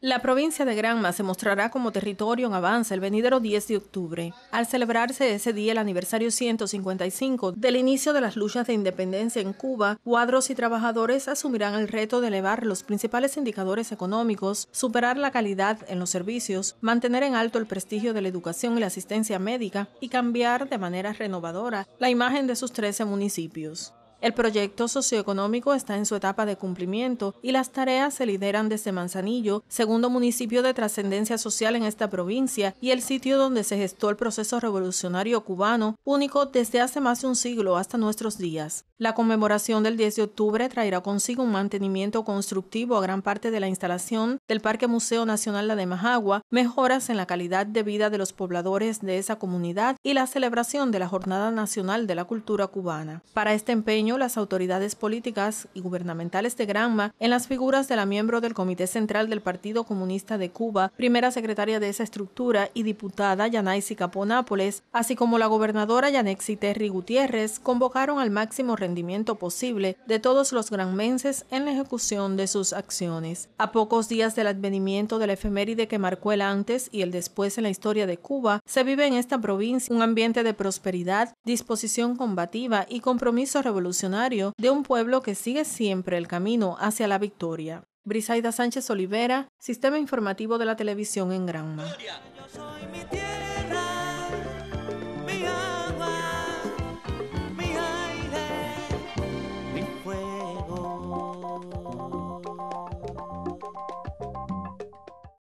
La provincia de Granma se mostrará como territorio en avance el venidero 10 de octubre, al celebrarse ese día el aniversario 155 del inicio de las luchas de independencia en Cuba, cuadros y trabajadores asumirán el reto de elevar los principales indicadores económicos, superar la calidad en los servicios, mantener en alto el prestigio de la educación y la asistencia médica y cambiar de manera renovadora la imagen de sus 13 municipios. El proyecto socioeconómico está en su etapa de cumplimiento y las tareas se lideran desde Manzanillo, segundo municipio de trascendencia social en esta provincia y el sitio donde se gestó el proceso revolucionario cubano, único desde hace más de un siglo hasta nuestros días. La conmemoración del 10 de octubre traerá consigo un mantenimiento constructivo a gran parte de la instalación del Parque Museo Nacional La de Majagua, mejoras en la calidad de vida de los pobladores de esa comunidad y la celebración de la Jornada Nacional de la Cultura Cubana. Para este empeño, las autoridades políticas y gubernamentales de Granma, en las figuras de la miembro del Comité Central del Partido Comunista de Cuba, primera secretaria de esa estructura y diputada Yanaisi Nápoles, así como la gobernadora Yanexi Terry Gutiérrez, convocaron al máximo rendimiento posible de todos los granmenses en la ejecución de sus acciones. A pocos días del advenimiento del efeméride que marcó el antes y el después en la historia de Cuba, se vive en esta provincia un ambiente de prosperidad, disposición combativa y compromiso revolucionario de un pueblo que sigue siempre el camino hacia la victoria. Brisaida Sánchez Olivera, Sistema Informativo de la Televisión en Granma.